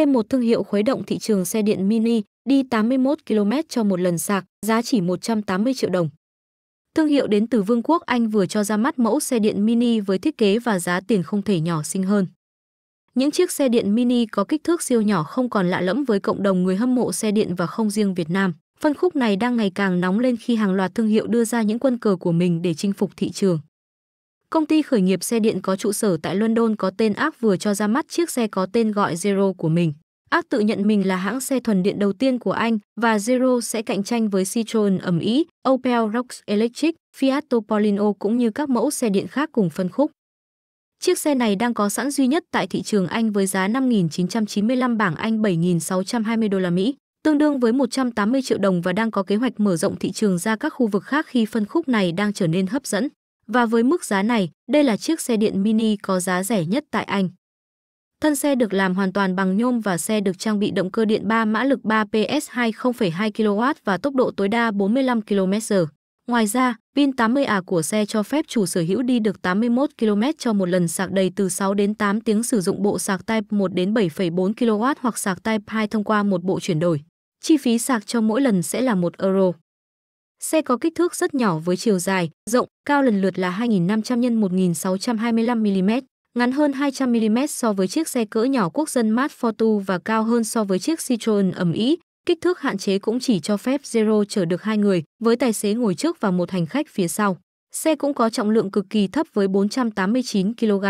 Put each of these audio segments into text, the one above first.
thêm một thương hiệu khuấy động thị trường xe điện mini đi 81 km cho một lần sạc, giá chỉ 180 triệu đồng. Thương hiệu đến từ Vương quốc Anh vừa cho ra mắt mẫu xe điện mini với thiết kế và giá tiền không thể nhỏ xinh hơn. Những chiếc xe điện mini có kích thước siêu nhỏ không còn lạ lẫm với cộng đồng người hâm mộ xe điện và không riêng Việt Nam. Phân khúc này đang ngày càng nóng lên khi hàng loạt thương hiệu đưa ra những quân cờ của mình để chinh phục thị trường. Công ty khởi nghiệp xe điện có trụ sở tại London có tên Arc vừa cho ra mắt chiếc xe có tên gọi Zero của mình. Arc tự nhận mình là hãng xe thuần điện đầu tiên của Anh và Zero sẽ cạnh tranh với Citroen, ẩm ý, Opel Rocks Electric, Fiat Topolino cũng như các mẫu xe điện khác cùng phân khúc. Chiếc xe này đang có sẵn duy nhất tại thị trường Anh với giá 5.995 bảng Anh 7.620 đô la Mỹ, tương đương với 180 triệu đồng và đang có kế hoạch mở rộng thị trường ra các khu vực khác khi phân khúc này đang trở nên hấp dẫn. Và với mức giá này, đây là chiếc xe điện mini có giá rẻ nhất tại Anh. Thân xe được làm hoàn toàn bằng nhôm và xe được trang bị động cơ điện 3 mã lực 3 PS2 0,2 kW và tốc độ tối đa 45 km/h. Ngoài ra, pin 80A của xe cho phép chủ sở hữu đi được 81 km cho một lần sạc đầy từ 6 đến 8 tiếng sử dụng bộ sạc Type 1 đến 7,4 kW hoặc sạc Type 2 thông qua một bộ chuyển đổi. Chi phí sạc cho mỗi lần sẽ là 1 euro. Xe có kích thước rất nhỏ với chiều dài, rộng, cao lần lượt là 2.500 x 1.625 mm, ngắn hơn 200 mm so với chiếc xe cỡ nhỏ quốc dân Mart Fortu và cao hơn so với chiếc Citroen ẩm ý. Kích thước hạn chế cũng chỉ cho phép Zero chở được hai người, với tài xế ngồi trước và một hành khách phía sau. Xe cũng có trọng lượng cực kỳ thấp với 489 kg.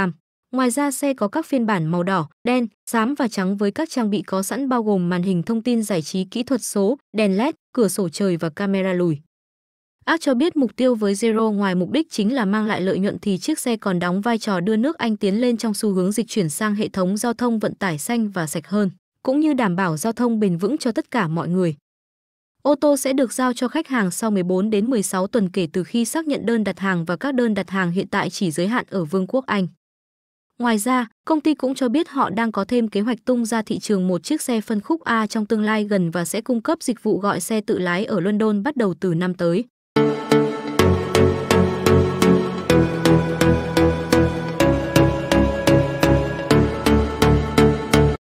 Ngoài ra xe có các phiên bản màu đỏ, đen, xám và trắng với các trang bị có sẵn bao gồm màn hình thông tin giải trí kỹ thuật số, đèn LED, cửa sổ trời và camera lùi. Ác cho biết mục tiêu với Zero ngoài mục đích chính là mang lại lợi nhuận thì chiếc xe còn đóng vai trò đưa nước Anh tiến lên trong xu hướng dịch chuyển sang hệ thống giao thông vận tải xanh và sạch hơn, cũng như đảm bảo giao thông bền vững cho tất cả mọi người. Ô tô sẽ được giao cho khách hàng sau 14 đến 16 tuần kể từ khi xác nhận đơn đặt hàng và các đơn đặt hàng hiện tại chỉ giới hạn ở Vương quốc Anh. Ngoài ra, công ty cũng cho biết họ đang có thêm kế hoạch tung ra thị trường một chiếc xe phân khúc A trong tương lai gần và sẽ cung cấp dịch vụ gọi xe tự lái ở London bắt đầu từ năm tới.